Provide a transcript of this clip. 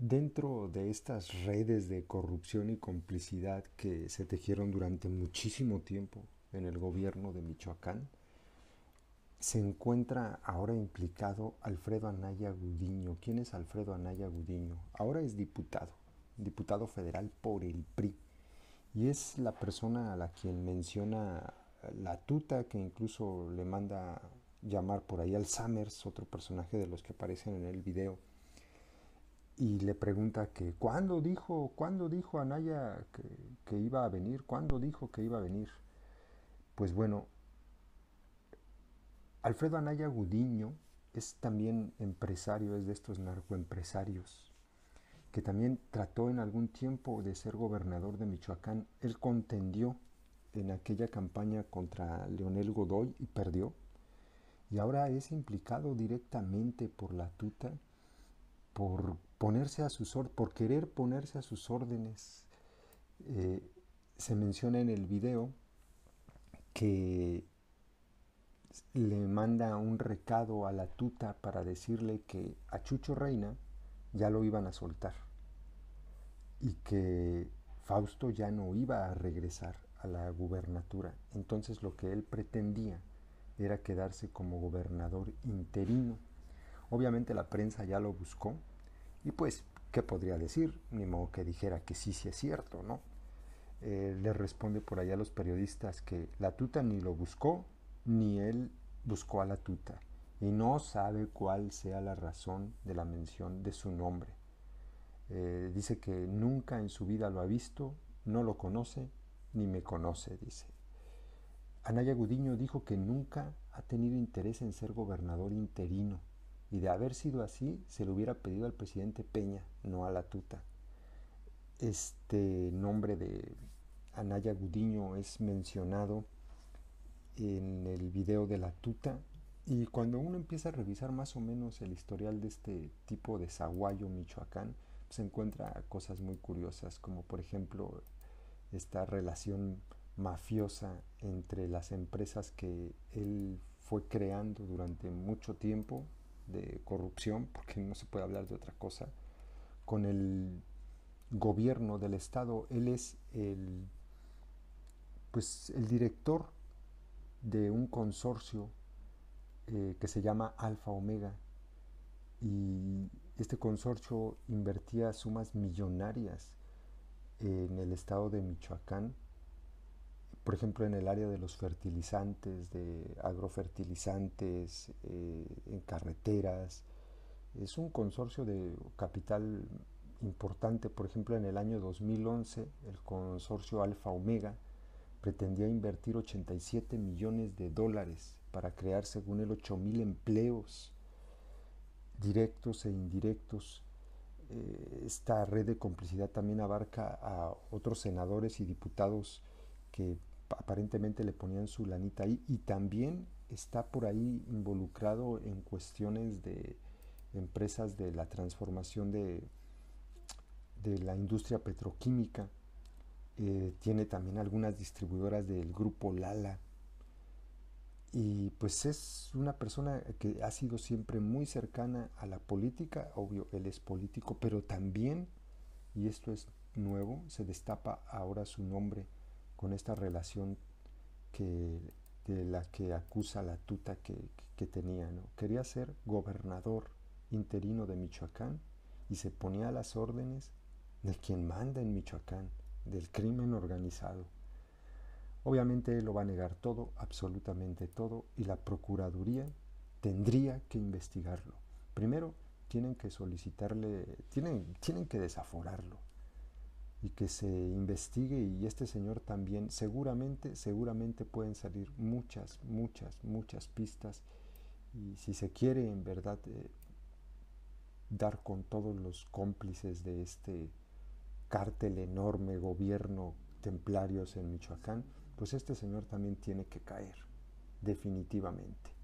Dentro de estas redes de corrupción y complicidad que se tejieron durante muchísimo tiempo en el gobierno de Michoacán, se encuentra ahora implicado Alfredo Anaya Gudiño. ¿Quién es Alfredo Anaya Gudiño? Ahora es diputado, diputado federal por el PRI. Y es la persona a la quien menciona la tuta que incluso le manda llamar por ahí al Summers, otro personaje de los que aparecen en el video y le pregunta que cuándo dijo, cuándo dijo Anaya que, iba a venir, cuándo dijo que iba a venir. Pues bueno, Alfredo Anaya Gudiño es también empresario, es de estos narcoempresarios, que también trató en algún tiempo de ser gobernador de Michoacán. Él contendió en aquella campaña contra Leonel Godoy y perdió. Y ahora es implicado directamente por la tuta por ponerse a por querer ponerse a sus órdenes. Eh, se menciona en el video que le manda un recado a la tuta para decirle que a Chucho Reina ya lo iban a soltar y que Fausto ya no iba a regresar a la gubernatura. Entonces lo que él pretendía era quedarse como gobernador interino Obviamente la prensa ya lo buscó y pues, ¿qué podría decir? Ni modo que dijera que sí, sí es cierto, ¿no? Eh, le responde por allá a los periodistas que la tuta ni lo buscó, ni él buscó a la tuta, y no sabe cuál sea la razón de la mención de su nombre. Eh, dice que nunca en su vida lo ha visto, no lo conoce, ni me conoce, dice. Anaya Gudiño dijo que nunca ha tenido interés en ser gobernador interino y de haber sido así, se lo hubiera pedido al presidente Peña, no a la tuta. Este nombre de Anaya Gudiño es mencionado en el video de la tuta. Y cuando uno empieza a revisar más o menos el historial de este tipo de zaguayo michoacán, se encuentra cosas muy curiosas, como por ejemplo esta relación mafiosa entre las empresas que él fue creando durante mucho tiempo, de corrupción, porque no se puede hablar de otra cosa, con el gobierno del Estado. Él es el, pues, el director de un consorcio eh, que se llama Alfa Omega. Y este consorcio invertía sumas millonarias en el estado de Michoacán por ejemplo, en el área de los fertilizantes, de agrofertilizantes, eh, en carreteras. Es un consorcio de capital importante, por ejemplo, en el año 2011 el consorcio Alfa Omega pretendía invertir 87 millones de dólares para crear, según él, 8.000 empleos directos e indirectos eh, esta red de complicidad también abarca a otros senadores y diputados que aparentemente le ponían su lanita ahí y también está por ahí involucrado en cuestiones de empresas de la transformación de, la industria petroquímica. Eh, tiene también algunas distribuidoras del grupo Lala. Y pues es una persona que ha sido siempre muy cercana a la política, obvio, él es político, pero también, y esto es nuevo, se destapa ahora su nombre con esta relación de la que acusa la tuta que, tenía. ¿no? Quería ser gobernador interino de Michoacán y se ponía a las órdenes de quien manda en Michoacán, del crimen organizado. Obviamente él lo va a negar todo, absolutamente todo, y la Procuraduría tendría que investigarlo. Primero, tienen que solicitarle, tienen, tienen que desaforarlo, y que se investigue y este señor también seguramente, seguramente pueden salir muchas, muchas, muchas pistas y si se quiere en verdad eh, dar con todos los cómplices de este cártel enorme, gobierno, templarios en Michoacán, pues este señor también tiene que caer, definitivamente.